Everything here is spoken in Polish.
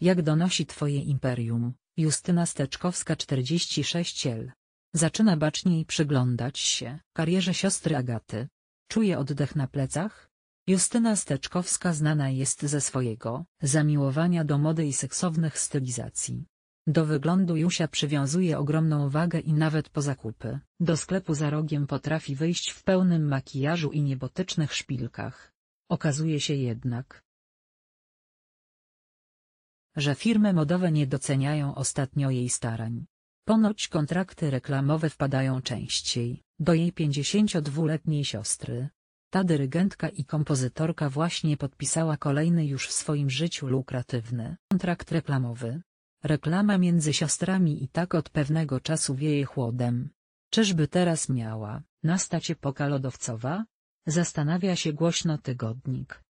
Jak donosi Twoje imperium, Justyna Steczkowska 46 L. Zaczyna baczniej przyglądać się karierze siostry Agaty. Czuje oddech na plecach? Justyna Steczkowska znana jest ze swojego zamiłowania do mody i seksownych stylizacji. Do wyglądu Jusia przywiązuje ogromną wagę i nawet po zakupy do sklepu za rogiem potrafi wyjść w pełnym makijażu i niebotycznych szpilkach. Okazuje się jednak, że firmy modowe nie doceniają ostatnio jej starań. Ponoć kontrakty reklamowe wpadają częściej, do jej 52-letniej siostry. Ta dyrygentka i kompozytorka właśnie podpisała kolejny już w swoim życiu lukratywny kontrakt reklamowy. Reklama między siostrami i tak od pewnego czasu wieje chłodem. Czyżby teraz miała nastać epoka lodowcowa? Zastanawia się głośno tygodnik.